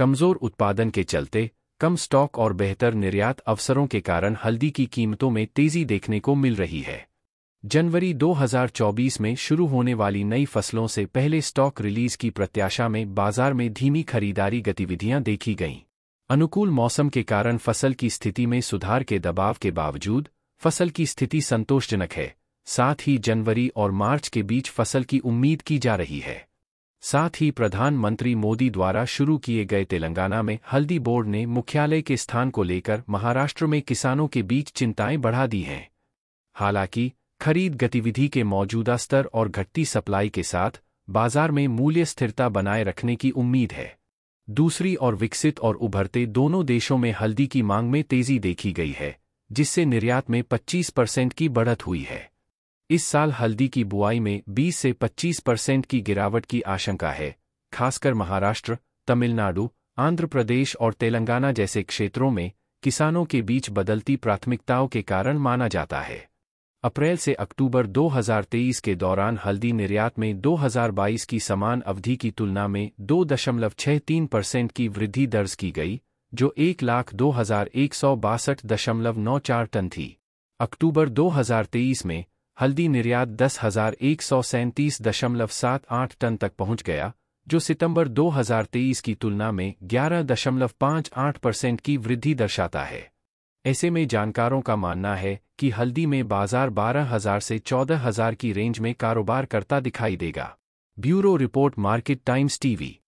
कमज़ोर उत्पादन के चलते कम स्टॉक और बेहतर निर्यात अवसरों के कारण हल्दी की कीमतों में तेजी देखने को मिल रही है जनवरी 2024 में शुरू होने वाली नई फसलों से पहले स्टॉक रिलीज की प्रत्याशा में बाजार में धीमी खरीदारी गतिविधियां देखी गईं अनुकूल मौसम के कारण फसल की स्थिति में सुधार के दबाव के बावजूद फसल की स्थिति संतोषजनक है साथ ही जनवरी और मार्च के बीच फसल की उम्मीद की जा रही है साथ ही प्रधानमंत्री मोदी द्वारा शुरू किए गए तेलंगाना में हल्दी बोर्ड ने मुख्यालय के स्थान को लेकर महाराष्ट्र में किसानों के बीच चिंताएं बढ़ा दी हैं हालांकि खरीद गतिविधि के मौजूदा स्तर और घटती सप्लाई के साथ बाजार में मूल्य स्थिरता बनाए रखने की उम्मीद है दूसरी और विकसित और उभरते दोनों देशों में हल्दी की मांग में तेजी देखी गई है जिससे निर्यात में 25 परसेंट की बढ़त हुई है इस साल हल्दी की बुआई में 20 से 25 परसेंट की गिरावट की आशंका है खासकर महाराष्ट्र तमिलनाडु आंध्र प्रदेश और तेलंगाना जैसे क्षेत्रों में किसानों के बीच बदलती प्राथमिकताओं के कारण माना जाता है अप्रैल से अक्टूबर 2023 के दौरान हल्दी निर्यात में 2022 की समान अवधि की तुलना में 2.63 परसेंट की वृद्धि दर्ज की गई जो एक लाख दो हजार एक सौ बासठ दशमलव नौ चार टन थी अक्टूबर 2023 में हल्दी निर्यात दस हजार एक सौ सैंतीस दशमलव सात आठ टन तक पहुंच गया जो सितंबर 2023 की तुलना में ग्यारह दशमलव पांच आठ परसेंट की वृद्धि दर्शाता है ऐसे में जानकारों का मानना है कि हल्दी में बाजार बारह हजार से चौदह हजार की रेंज में कारोबार करता दिखाई देगा bureau report Market Times TV